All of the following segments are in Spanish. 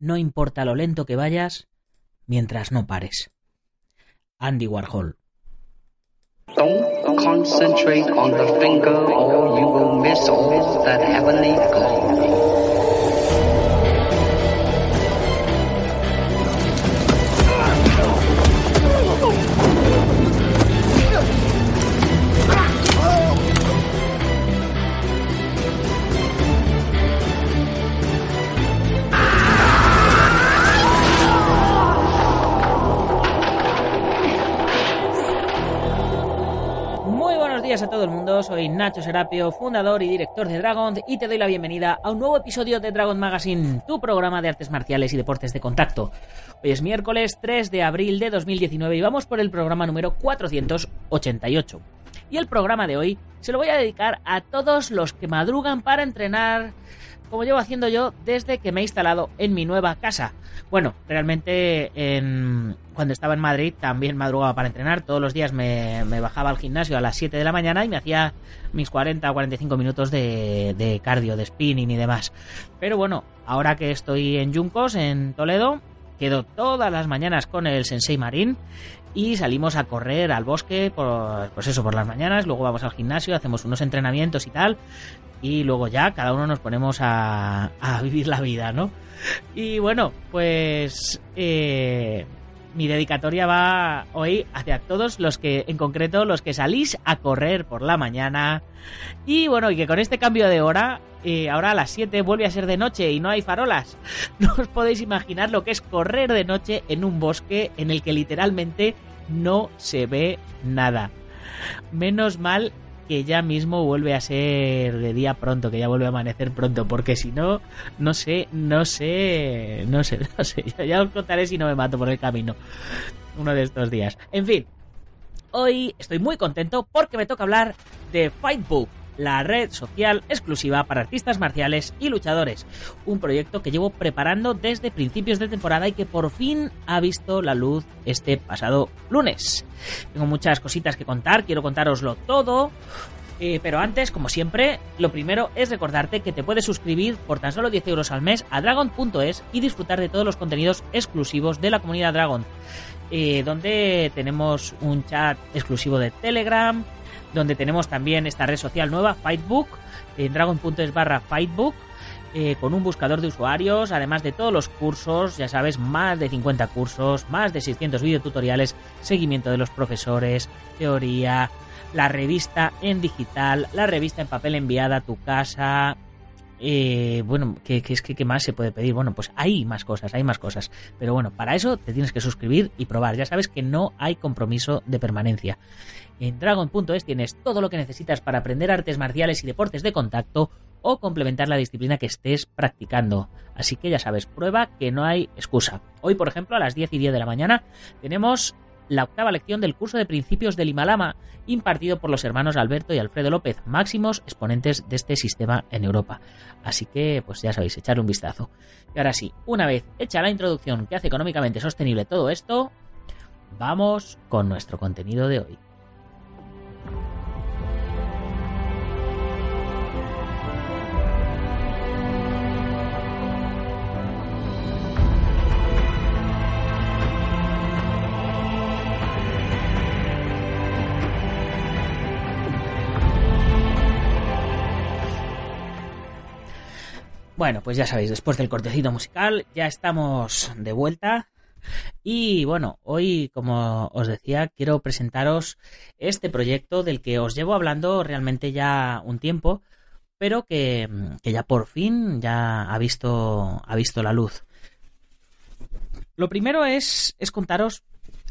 no importa lo lento que vayas, mientras no pares. Andy Warhol. Don't concentrate on the finger or you will miss all that heavenly glory. a todo el mundo, soy Nacho Serapio, fundador y director de Dragon, y te doy la bienvenida a un nuevo episodio de Dragon Magazine, tu programa de artes marciales y deportes de contacto. Hoy es miércoles 3 de abril de 2019 y vamos por el programa número 488. Y el programa de hoy se lo voy a dedicar a todos los que madrugan para entrenar, como llevo haciendo yo desde que me he instalado en mi nueva casa. Bueno, realmente cuando estaba en Madrid también madrugaba para entrenar, todos los días me, bajaba al gimnasio a las 7 de la mañana y me hacía mis 40 o 45 minutos de, de cardio, de spinning y demás. Pero bueno, ahora que estoy en Juncos, en Toledo, quedo todas las mañanas con el Sensei Marín y salimos a correr al bosque, por, pues eso, por las mañanas, luego vamos al gimnasio, hacemos unos entrenamientos y tal, y luego ya cada uno nos ponemos a, vivir la vida, ¿no? Y bueno, pues eh, mi dedicatoria va hoy hacia todos los que, en concreto, los que salís a correr por la mañana, y bueno, y que con este cambio de hora ahora a las 7 vuelve a ser de noche y no hay farolas. No os podéis imaginar lo que es correr de noche en un bosque en el que literalmente no se ve nada. Menos mal que ya mismo vuelve a ser de día pronto, que ya vuelve a amanecer pronto, porque si no, no sé, no sé, no sé, no sé, ya, os contaré si no me mato por el camino uno de estos días. En fin, hoy estoy muy contento porque me toca hablar de Fightbook, la red social exclusiva para artistas marciales y luchadores. Un proyecto que llevo preparando desde principios de temporada y que por fin ha visto la luz este pasado lunes. Tengo muchas cositas que contar, quiero contároslo todo. Eh, pero antes, como siempre, lo primero es recordarte que te puedes suscribir por tan solo 10 euros al mes a dragon.es y disfrutar de todos los contenidos exclusivos de la comunidad Dragon, eh, donde tenemos un chat exclusivo de Telegram, donde tenemos también esta red social nueva, Fightbook, en dragon.es barra Fightbook. Eh, con un buscador de usuarios, además de todos los cursos, ya sabes, más de 50 cursos, más de 600 videotutoriales, seguimiento de los profesores, teoría, la revista en digital, la revista en papel enviada a tu casa, eh, bueno, ¿qué, qué, más se puede pedir? Bueno, pues hay más cosas, hay más cosas. Pero bueno, para eso te tienes que suscribir y probar. Ya sabes que no hay compromiso de permanencia. En Dragon.es tienes todo lo que necesitas para aprender artes marciales y deportes de contacto o complementar la disciplina que estés practicando. Así que ya sabes, prueba que no hay excusa. Hoy, por ejemplo, a las 10 y 10 de la mañana tenemos la octava lección del curso de principios del Himalama, impartido por los hermanos Alberto y Alfredo López, máximos exponentes de este sistema en Europa. Así que, pues ya sabéis, echarle un vistazo. Y ahora sí, una vez hecha la introducción que hace económicamente sostenible todo esto, vamos con nuestro contenido de hoy. Bueno, pues ya sabéis, después del cortecito musical ya estamos de vuelta. Y bueno, hoy, como os decía, quiero presentaros este proyecto del que os llevo hablando realmente ya un tiempo, pero que, ya por fin ya ha visto, ha visto la luz. Lo primero es, es contaros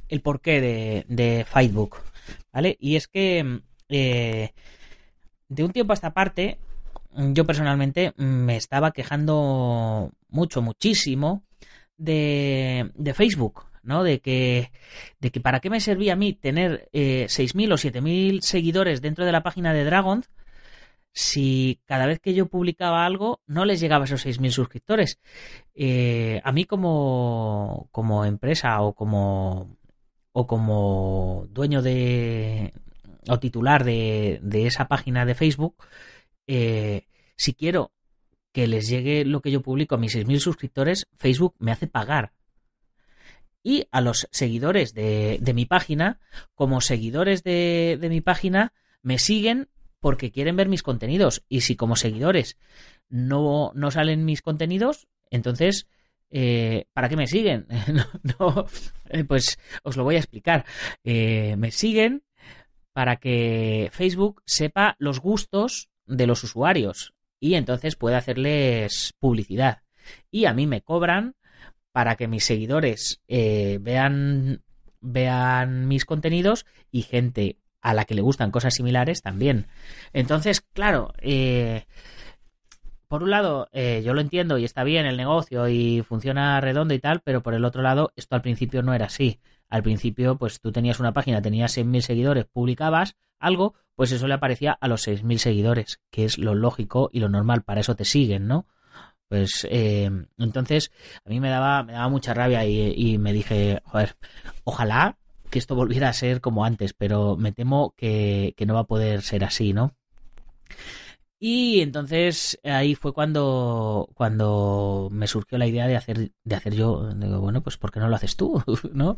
el porqué de, de Fightbook, ¿vale? Y es que eh, de un tiempo a esta parte yo personalmente me estaba quejando mucho, muchísimo de, Facebook, ¿no? De que, de que para qué me servía a mí tener eh, 6.000 o 7.000 seguidores dentro de la página de Dragon si cada vez que yo publicaba algo no les llegaba a esos 6.000 suscriptores. Eh, a mí como, como empresa o como, o como dueño de o titular de, de esa página de Facebook, eh, si quiero que les llegue lo que yo publico a mis 6.000 suscriptores, Facebook me hace pagar. Y a los seguidores de, mi página, como seguidores de, mi página, me siguen porque quieren ver mis contenidos. Y si como seguidores no, no salen mis contenidos, entonces, eh, ¿para qué me siguen? Eh, pues os lo voy a explicar. me siguen para que Facebook sepa los gustos de los usuarios y entonces puedo hacerles publicidad. Y a mí me cobran para que mis seguidores eh, vean, vean mis contenidos y gente a la que le gustan cosas similares también. Entonces, claro, eh, por un lado, eh, yo lo entiendo y está bien el negocio y funciona redondo y tal, pero por el otro lado, esto al principio no era así. Al principio, pues tú tenías una página, tenías 6.000 seguidores, publicabas algo, pues eso le aparecía a los 6.000 seguidores, que es lo lógico y lo normal, para eso te siguen, ¿no? Pues eh, entonces a mí me daba, me daba mucha rabia y, me dije, joder, ojalá que esto volviera a ser como antes, pero me temo que, que no va a poder ser así, ¿no? Y entonces ahí fue cuando, cuando me surgió la idea de hacer, de hacer yo, digo, bueno, pues ¿por qué no lo haces tú? ¿No?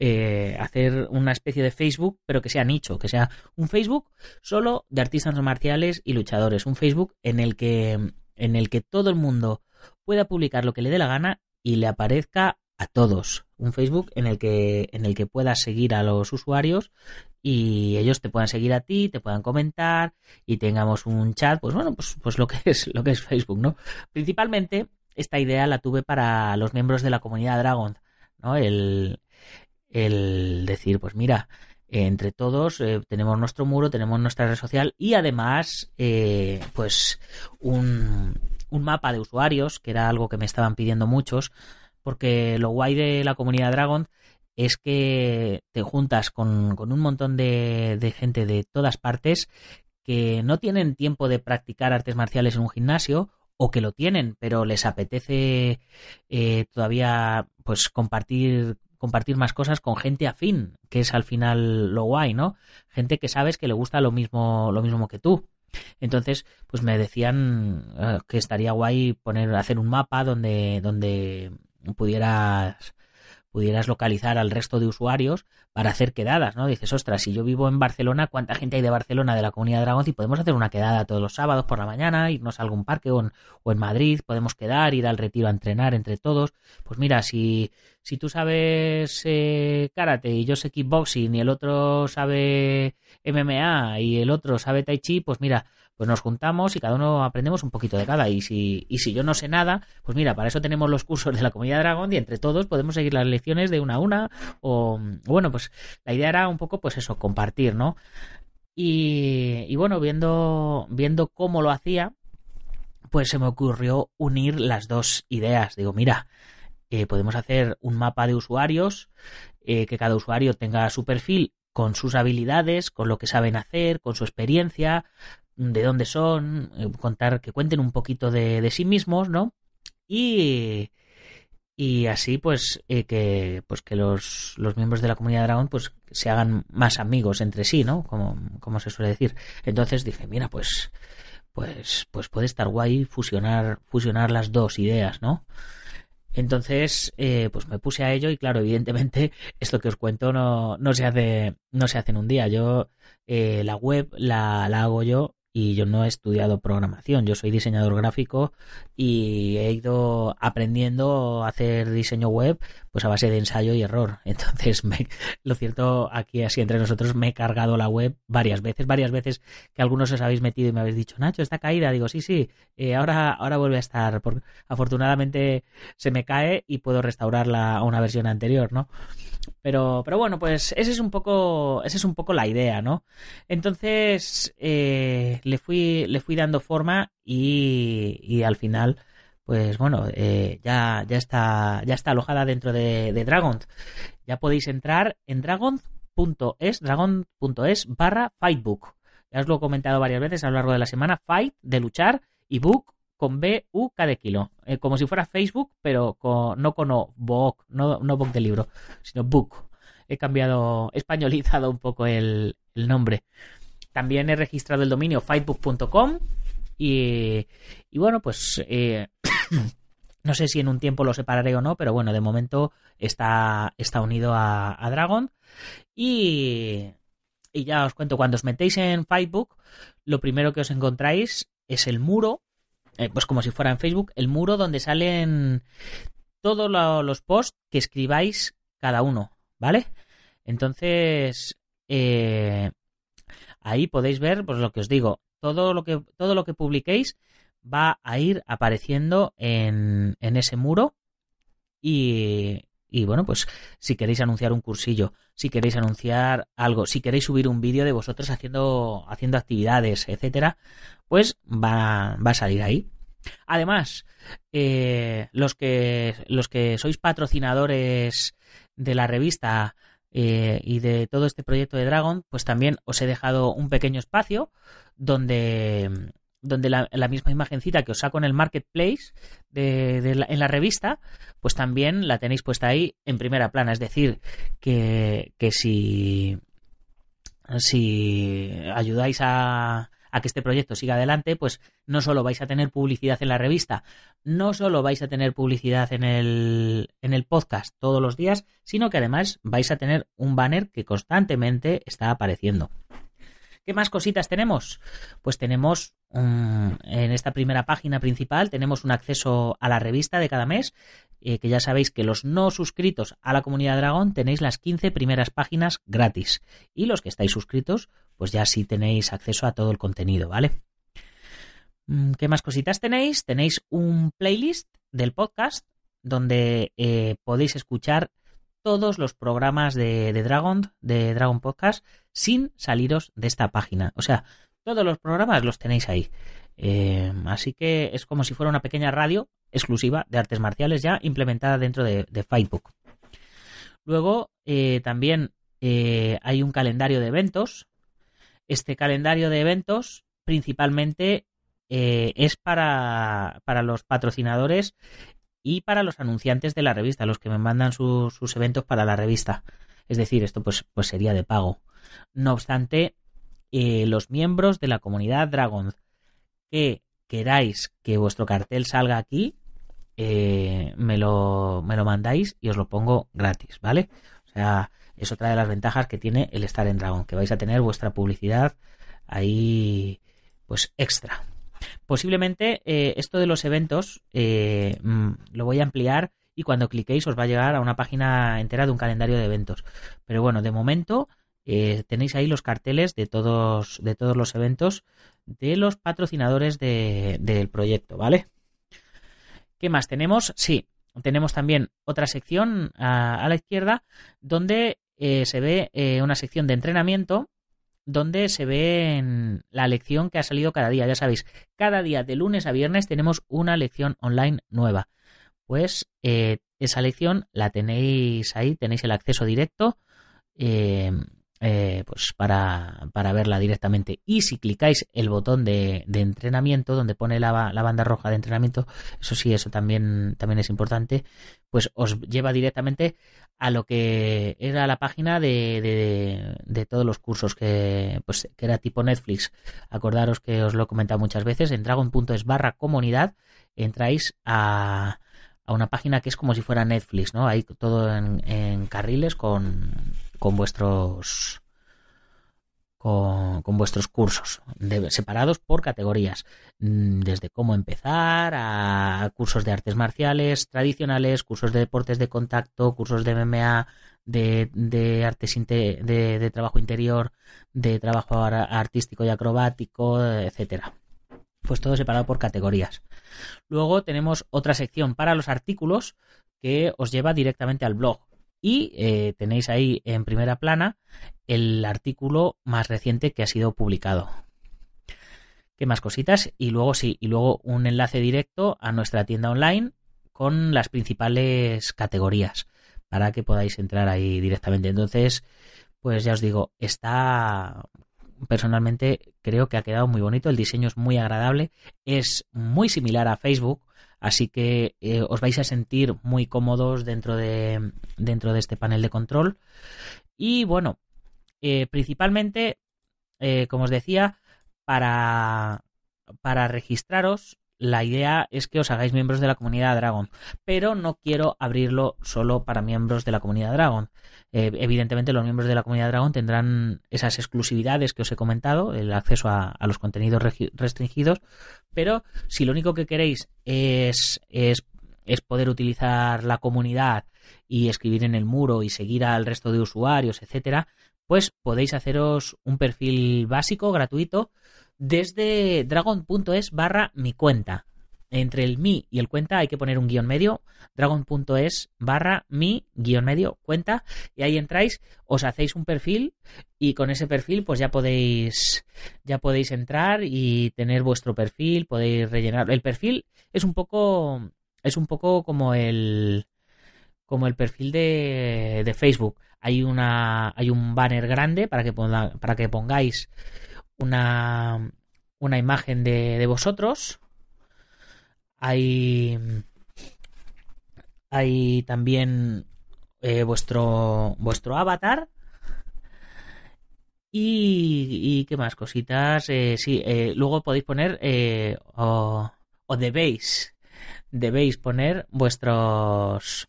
Eh, hacer una especie de Facebook, pero que sea nicho, que sea un Facebook solo de artistas marciales y luchadores, un Facebook en el que, en el que todo el mundo pueda publicar lo que le dé la gana y le aparezca a todos. Un Facebook en el que, en el que pueda seguir a los usuarios y ellos te puedan seguir a ti, te puedan comentar y tengamos un chat, pues bueno, pues, pues lo que es lo que es Facebook, ¿no? Principalmente esta idea la tuve para los miembros de la comunidad Dragon, ¿no? El, decir, pues mira, entre todos eh, tenemos nuestro muro, tenemos nuestra red social y además, eh, pues un, un mapa de usuarios, que era algo que me estaban pidiendo muchos, porque lo guay de la comunidad Dragon es que te juntas con, con un montón de, de, gente de todas partes que no tienen tiempo de practicar artes marciales en un gimnasio o que lo tienen, pero les apetece eh, todavía pues compartir compartir más cosas con gente afín, que es al final lo guay, ¿no? Gente que sabes que le gusta lo mismo lo mismo que tú. Entonces, pues me decían eh, que estaría guay poner hacer un mapa donde donde pudieras pudieras localizar al resto de usuarios para hacer quedadas, ¿no? Dices, ostras, si yo vivo en Barcelona, ¿cuánta gente hay de Barcelona de la comunidad Dragón? Y podemos hacer una quedada todos los sábados por la mañana, irnos a algún parque o en, Madrid, podemos quedar, ir al retiro a entrenar entre todos. Pues mira, si, si tú sabes eh, karate y yo sé kickboxing y el otro sabe MMA y el otro sabe tai chi, pues mira, pues nos juntamos y cada uno aprendemos un poquito de cada. Y si, y si yo no sé nada, pues mira, para eso tenemos los cursos de la comunidad Dragón y entre todos podemos seguir las lecciones de una a una. O bueno, pues la idea era un poco, pues eso, compartir, ¿no? Y, y bueno, viendo, viendo cómo lo hacía, pues se me ocurrió unir las dos ideas. Digo, mira, eh, podemos hacer un mapa de usuarios, eh, que cada usuario tenga su perfil con sus habilidades, con lo que saben hacer, con su experiencia, de dónde son, eh, contar, que cuenten un poquito de, de sí mismos, ¿no? Y, así, pues, eh, que, pues que los, miembros de la comunidad Dragon, pues, se hagan más amigos entre sí, ¿no? Como, como se suele decir. Entonces dije, mira, pues, pues, pues puede estar guay fusionar, fusionar las dos ideas, ¿no? Entonces, eh, pues me puse a ello y claro, evidentemente esto que os cuento no, se, hace, no se hace en un día. Yo la web la, la hago yo y yo no he estudiado programación, yo soy diseñador gráfico y he ido aprendiendo a hacer diseño web pues a base de ensayo y error. Entonces, lo cierto, aquí así entre nosotros me he cargado la web varias veces, varias veces que algunos os habéis metido y me habéis dicho, Nacho, está caída. Digo, sí, sí, eh, ahora, ahora vuelve a estar. Porque afortunadamente se me cae y puedo restaurarla a una versión anterior, ¿no? Pero, pero bueno, pues ese es un poco, esa es un poco la idea, ¿no? Entonces, eh, le fui, le fui dando forma y, al final, pues bueno, eh, ya, ya, está, ya está alojada dentro de, Dragon. Ya podéis entrar en dragon.es, dragon.es barra fightbook. Ya os lo he comentado varias veces a lo largo de la semana, fight de luchar y book con B, U, K de kilo. Eh, como si fuera Facebook, pero con, no con book, no, no book de libro, sino book. He cambiado, españolizado un poco el nombre. También he registrado el dominio fightbook.com y, y, bueno, pues eh, no sé si en un tiempo lo separaré o no, pero bueno, de momento está, está unido a, Dragon. Y, y ya os cuento, cuando os metéis en Fightbook, lo primero que os encontráis es el muro, eh, pues como si fuera en Facebook, el muro donde salen todos los posts que escribáis cada uno, ¿vale? Entonces, eh, Ahí podéis ver, pues lo que os digo, todo lo que, todo lo que publiquéis va a ir apareciendo en, ese muro y, y bueno, pues si queréis anunciar un cursillo, si queréis anunciar algo, si queréis subir un vídeo de vosotros haciendo, haciendo actividades, etcétera, pues va, va a salir ahí. Además, eh, los, que, los que sois patrocinadores de la revista eh, y de todo este proyecto de Dragon, pues también os he dejado un pequeño espacio donde, donde la, misma imagencita que os saco en el marketplace de, en la revista, pues también la tenéis puesta ahí en primera plana. Es decir, que, si ayudáis a, a que este proyecto siga adelante, pues no solo vais a tener publicidad en la revista, no solo vais a tener publicidad en el, en el podcast todos los días, sino que además vais a tener un banner que constantemente está apareciendo. ¿Qué más cositas tenemos? Pues tenemos en esta primera página principal, tenemos un acceso a la revista de cada mes. Eh, que ya sabéis que los no suscritos a la comunidad Dragón tenéis las 15 primeras páginas gratis. Y los que estáis suscritos, pues ya sí tenéis acceso a todo el contenido, ¿vale? Mm, ¿Qué más cositas tenéis? Tenéis un playlist del podcast donde eh, podéis escuchar todos los programas de, de Dragon, de Dragon Podcast, sin saliros de esta página. O sea, todos los programas los tenéis ahí. Em, así que es como si fuera una pequeña radio exclusiva de artes marciales ya implementada dentro de, Facebook. Fightbook. Luego eh, también eh, hay un calendario de eventos. Este calendario de eventos principalmente eh, es para, para los patrocinadores y para los anunciantes de la revista, los que me mandan sus eventos para la revista. Es decir, esto pues, pues sería de pago. No obstante, eh, los miembros de la comunidad Dragon. que queráis que vuestro cartel salga aquí, eh, me, lo, me lo mandáis y os lo pongo gratis, ¿vale? O sea, es otra de las ventajas que tiene el estar en Dragon, que vais a tener vuestra publicidad ahí, pues extra. Posiblemente eh, esto de los eventos mm, lo voy a ampliar y cuando cliquéis os va a llegar a una página entera de un calendario de eventos. Pero bueno, de momento eh, tenéis ahí los carteles de todos, de todos los eventos de los patrocinadores del proyecto, ¿vale? ¿Qué más tenemos? Sí, tenemos también otra sección a, la izquierda donde eh, se ve eh, una sección de entrenamiento donde se ve la lección que ha salido cada día. Ya sabéis, cada día de lunes a viernes tenemos una lección online nueva. Pues esa lección la tenéis ahí, tenéis el acceso directo. Eh, pues para, verla directamente. Y si clicáis el botón de, de entrenamiento, donde pone la, banda roja de entrenamiento, eso sí, eso también, también es importante, pues os lleva directamente a lo que era la página de, de, todos los cursos que, pues, que era tipo Netflix. Acordaros que os lo he comentado muchas veces, en dragon.es barra comunidad entráis a a una página que es como si fuera Netflix, ¿no? Hay todo en, carriles con, vuestros con, vuestros cursos, separados por categorías, mm, desde cómo empezar a cursos de artes marciales tradicionales, cursos de deportes de contacto, cursos de MMA, de, artes de, de, trabajo interior, de trabajo artístico y acrobático, etcétera pues todo separado por categorías. Luego tenemos otra sección para los artículos que os lleva directamente al blog. Y eh, tenéis ahí en primera plana el artículo más reciente que ha sido publicado. ¿Qué más cositas? Y luego sí, y luego un enlace directo a nuestra tienda online con las principales categorías para que podáis entrar ahí directamente. Entonces, pues ya os digo, está personalmente creo que ha quedado muy bonito, el diseño es muy agradable, es muy similar a Facebook, así que eh, os vais a sentir muy cómodos dentro de, dentro de este panel de control. Y bueno, eh, principalmente, eh, como os decía, para, para registraros la idea es que os hagáis miembros de la comunidad Dragon, pero no quiero abrirlo solo para miembros de la comunidad Dragon. Eh, evidentemente los miembros de la comunidad Dragon tendrán esas exclusividades que os he comentado, el acceso a, a los contenidos restringidos, pero si lo único que queréis es, es, es poder utilizar la comunidad y escribir en el muro y seguir al resto de usuarios, etcétera, pues podéis haceros un perfil básico, gratuito, desde dragon.es barra mi cuenta. Entre el mi y el cuenta hay que poner un guión medio, dragon.es barra mi guión medio cuenta, y ahí entráis, os hacéis un perfil y con ese perfil pues ya podéis, ya podéis entrar y tener vuestro perfil, podéis rellenar, El perfil es un poco, es un poco como el, como el perfil de, de Facebook. Hay una, hay un banner grande para que, para que pongáis una, una imagen de, vosotros. Hay, hay también eh, vuestro, vuestro avatar. Y, qué más cositas. Eh, sí, eh, luego podéis poner o, debéis debéis poner vuestros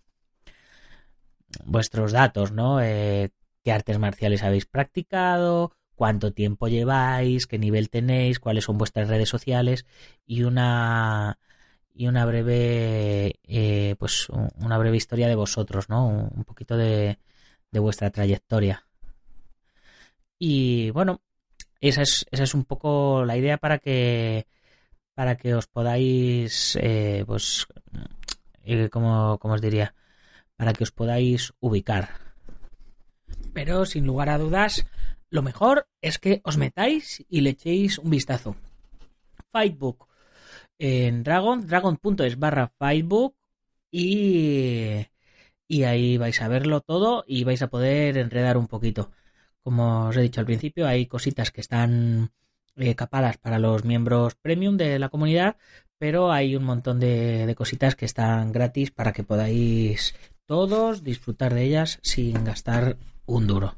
vuestros datos, ¿no? qué artes marciales habéis practicado, cuánto tiempo lleváis, qué nivel tenéis, cuáles son vuestras redes sociales y una y una breve eh, pues una breve historia de vosotros, ¿no? Un poquito de, vuestra trayectoria. Y bueno, esa es, un poco la idea para que para que os podáis eh, pues, eh, como, os diría para que os podáis ubicar pero sin lugar a dudas lo mejor es que os metáis y le echéis un vistazo. Fightbook en Dragon, dragon.es barra Fightbook y, y ahí vais a verlo todo y vais a poder enredar un poquito. Como os he dicho al principio, hay cositas que están eh, capadas para los miembros premium de la comunidad, pero hay un montón de cositas que están gratis para que podáis todos disfrutar de ellas sin gastar un duro.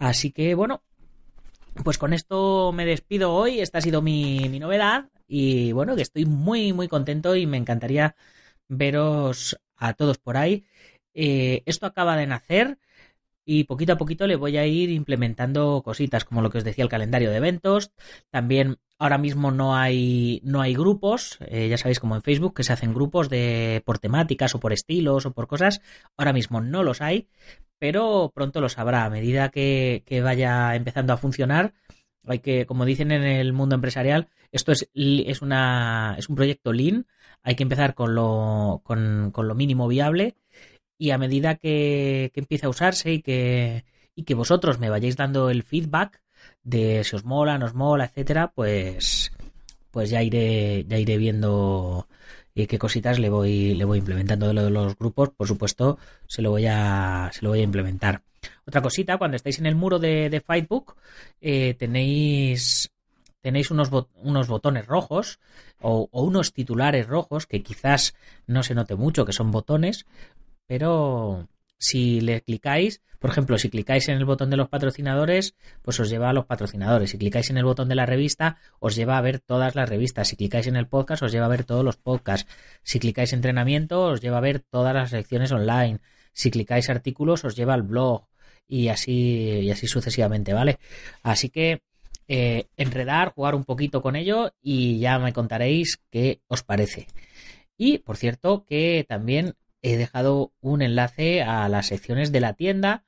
Así que bueno, pues con esto me despido hoy. Esta ha sido mi, mi novedad y bueno, que estoy muy, muy contento y me encantaría veros a todos por ahí. Eh, esto acaba de nacer y poquito a poquito le voy a ir implementando cositas como lo que os decía el calendario de eventos también ahora mismo no hay no hay grupos eh, ya sabéis como en Facebook que se hacen grupos de por temáticas o por estilos o por cosas ahora mismo no los hay pero pronto lo sabrá. A medida que, vaya empezando a funcionar, hay que, como dicen en el mundo empresarial, esto es, es, una, es un proyecto lean, hay que empezar con lo, con, lo mínimo viable y a medida que, que empiece a usarse y que, y que vosotros me vayáis dando el feedback de si os mola, no os mola, etcétera, pues, pues ya iré, ya iré viendo y qué cositas le voy, le voy implementando de lo de los grupos, por supuesto, se lo voy a, se lo voy a implementar. Otra cosita, cuando estáis en el muro de, de Fightbook, eh, tenéis, tenéis unos, unos botones rojos o, unos titulares rojos que quizás no se note mucho que son botones, pero, si le clicáis, por ejemplo, si clicáis en el botón de los patrocinadores, pues os lleva a los patrocinadores. Si clicáis en el botón de la revista, os lleva a ver todas las revistas. Si clicáis en el podcast, os lleva a ver todos los podcasts. Si clicáis entrenamiento, os lleva a ver todas las secciones online. Si clicáis artículos, os lleva al blog. Y así, y así sucesivamente, ¿vale? Así que eh, enredar, jugar un poquito con ello y ya me contaréis qué os parece. Y por cierto que también he dejado un enlace a las secciones de la tienda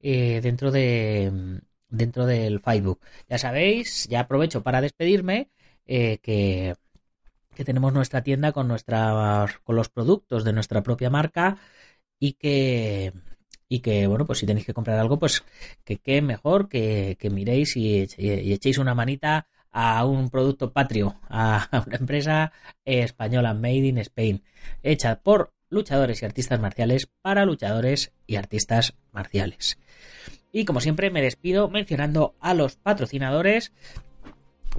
eh, dentro de mm, dentro del Facebook. Ya sabéis, ya aprovecho para despedirme eh, que, tenemos nuestra tienda con nuestras con los productos de nuestra propia marca y que y que bueno pues si tenéis que comprar algo pues que, qué mejor que, miréis y echéis una manita a un producto patrio, a una empresa española, Made in Spain, hecha por luchadores y artistas marciales para luchadores y artistas marciales. Y como siempre me despido mencionando a los patrocinadores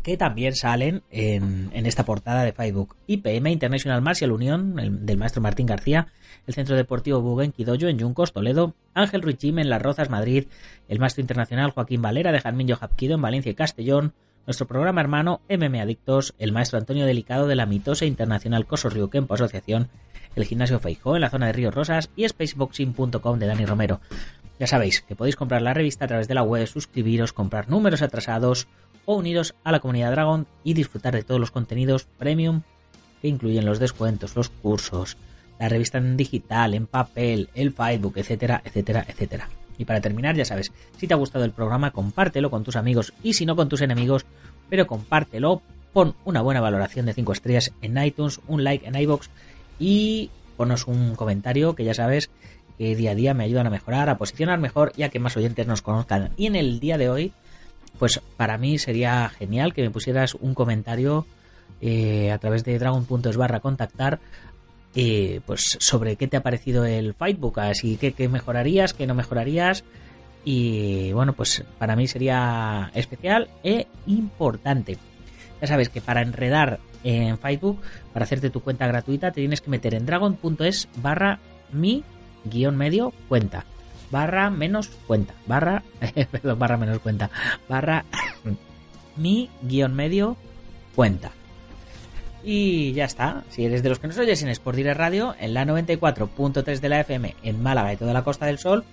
que también salen en, esta portada de Facebook. IPM International Martial Union, del maestro Martín García, el Centro Deportivo en Quidoyo en Yuncos, Toledo, Ángel Ruiz en Las Rozas, Madrid, el maestro internacional Joaquín Valera de Jarmín Japquido en Valencia y Castellón, nuestro programa hermano MM Adictos, el maestro Antonio Delicado de la mitosa internacional Coso Río kempo Asociación, el gimnasio Feijo en la zona de Ríos Rosas y spaceboxing.com de Dani Romero. Ya sabéis que podéis comprar la revista a través de la web, suscribiros, comprar números atrasados o uniros a la comunidad Dragon y disfrutar de todos los contenidos premium que incluyen los descuentos, los cursos, la revista en digital, en papel, el Facebook, etcétera, etcétera, etcétera. Y para terminar, ya sabes, si te ha gustado el programa, compártelo con tus amigos y si no con tus enemigos, pero compártelo, pon una buena valoración de 5 estrellas en iTunes, un like en iBox y ponos un comentario que ya sabes que día a día me ayudan a mejorar, a posicionar mejor y a que más oyentes nos conozcan. Y en el día de hoy, pues para mí sería genial que me pusieras un comentario eh, a través de dragon.es barra contactar eh, pues sobre qué te ha parecido el Fightbook, así que qué mejorarías, qué no mejorarías. Y bueno, pues para mí sería especial e importante. Ya sabes que para enredar en Fightbook, para hacerte tu cuenta gratuita, te tienes que meter en dragon.es barra mi guión medio cuenta barra menos cuenta barra perdón, barra menos cuenta barra mi guión medio cuenta y ya está. Si eres de los que nos oyes en Sport Direct Radio, en la 94.3 de la FM en Málaga y toda la Costa del Sol,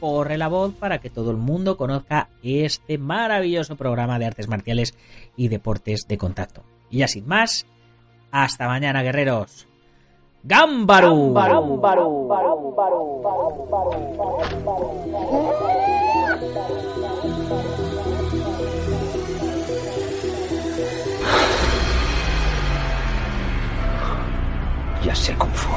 corre la voz para que todo el mundo conozca este maravilloso programa de artes marciales y deportes de contacto. Y ya sin más, hasta mañana, guerreros. ¡Gámbaro! Ya sé cómo fue.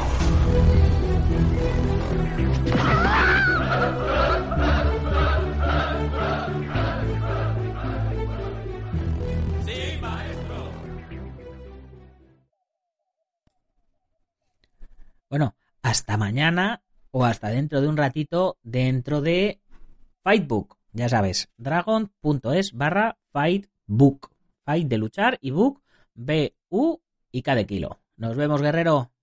maestro. Bueno, hasta mañana o hasta dentro de un ratito dentro de Fightbook. Ya sabes, dragon.es barra Fightbook. Fight de luchar y book B, U y K de kilo. Nos vemos, guerrero.